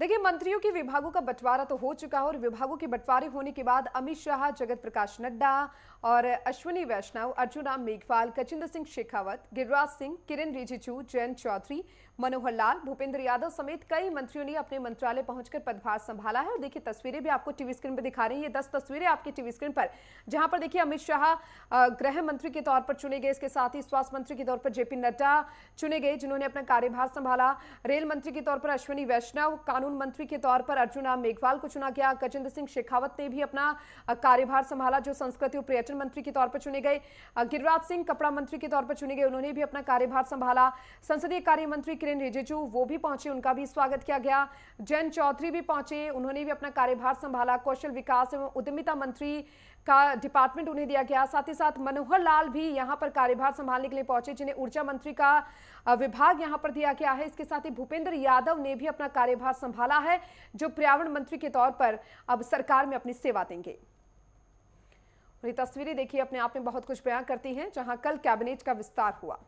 देखिए मंत्रियों के विभागों का बंटवारा तो हो चुका है और विभागों के बंटवारे होने के बाद अमित शाह जगत प्रकाश नड्डा और अश्विनी वैष्णव अर्जुन राम मेघवाल गजेंद्र सिंह शेखावत गिरिराज सिंह किरण रिजिजू जयंत चौधरी मनोहर लाल भूपेंद्र यादव समेत कई मंत्रियों ने अपने मंत्रालय पहुंचकर पदभार संभाला है और देखिए तस्वीरें भी आपको टीवी स्क्रीन पर दिखा रही है दस तस्वीरें आपकी टीवी स्क्रीन पर जहां पर देखिए अमित शाह गृह मंत्री के तौर पर चुने गए इसके साथ ही स्वास्थ्य मंत्री के तौर पर जेपी नड्डा चुने गए जिन्होंने अपना कार्यभार संभाला रेल मंत्री के तौर पर अश्विनी वैष्णव कानून मंत्री के तौर पर अर्जुन राम मेघवाल को चुना गया गजेंद्र सिंह शेखावत ने भी अपना कार्यभार संभाला जो संस्कृति और पर्यटन मंत्री के तौर पर चुने गए गिरिराज सिंह कपड़ा मंत्री के तौर पर चुने गए उन्होंने भी अपना कार्यभार संभाला संसदीय कार्य मंत्री किरेन रिजिजू वो भी पहुंचे उनका भी स्वागत किया गया जैन चौधरी भी पहुंचे उन्होंने भी अपना कार्यभार संभाला कौशल विकास एवं उद्यमिता मंत्री का डिपार्टमेंट उन्हें दिया गया साथ ही साथ मनोहर लाल भी यहां पर कार्यभार संभालने के लिए पहुंचे जिन्हें ऊर्जा मंत्री का विभाग यहां पर दिया गया है इसके साथ ही भूपेंद्र यादव ने भी अपना कार्यभार संभाला है जो पर्यावरण मंत्री के तौर पर अब सरकार में अपनी सेवा देंगे तस्वीरें देखिए अपने आप में बहुत कुछ बयां करती हैं जहां कल कैबिनेट का विस्तार हुआ